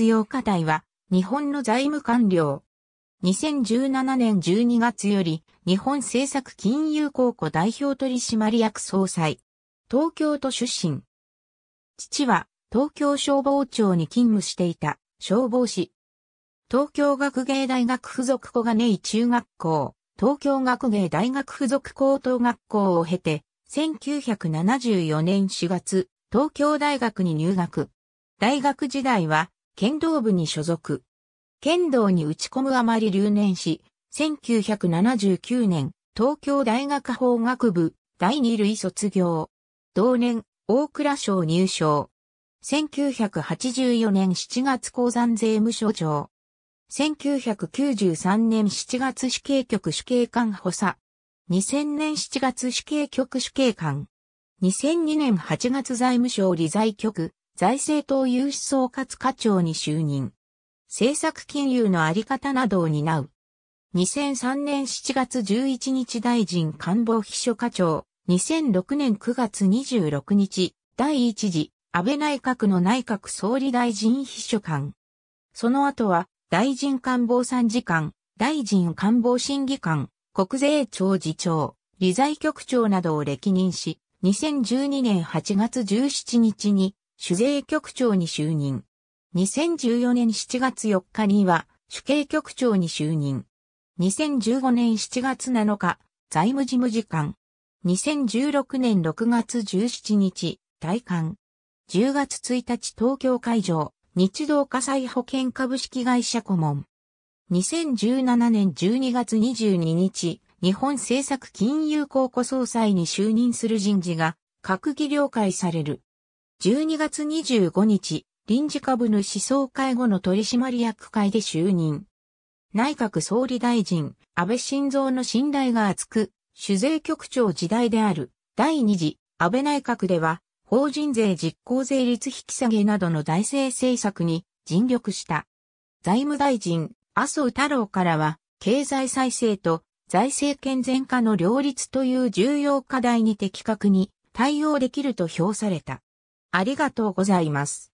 必要課題は、日本の財務官僚。2017年12月より、日本政策金融公庫代表取締役総裁。東京都出身。父は、東京消防庁に勤務していた、消防士。東京学芸大学附属小金井中学校、東京学芸大学附属高等学校を経て、1974年4月、東京大学に入学。大学時代は、剣道部に所属。剣道に打ち込むあまり留年し、1979年、東京大学法学部第二類卒業。同年、大蔵省入省。1984年7月鉱山税務署長。1993年7月死刑局死刑官補佐。2000年7月死刑局死刑官。2002年8月財務省理財局財政党融資総括課長に就任。政策金融のあり方などを担う。2003年7月11日大臣官房秘書課長、2006年9月26日、第一次、安倍内閣の内閣総理大臣秘書官。その後は、大臣官房参事官、大臣官房審議官、国税庁次長、理財局長などを歴任し、2012年8月17日に主税局長に就任。2014年7月4日には、主計局長に就任。2015年7月7日、財務事務次官。2016年6月17日、退官。10月1日東京会場、日動火災保険株式会社顧問。2017年12月22日、日本政策金融公庫総裁に就任する人事が、閣議了解される。12月25日、臨時株主総会後の取締役会で就任。内閣総理大臣、安倍晋三の信頼が厚く、酒税局長時代である、第2次、安倍内閣では、法人税実行税率引き下げなどの財政政策に尽力した。財務大臣、麻生太郎からは、経済再生と財政健全化の両立という重要課題に的確に対応できると評された。ありがとうございます。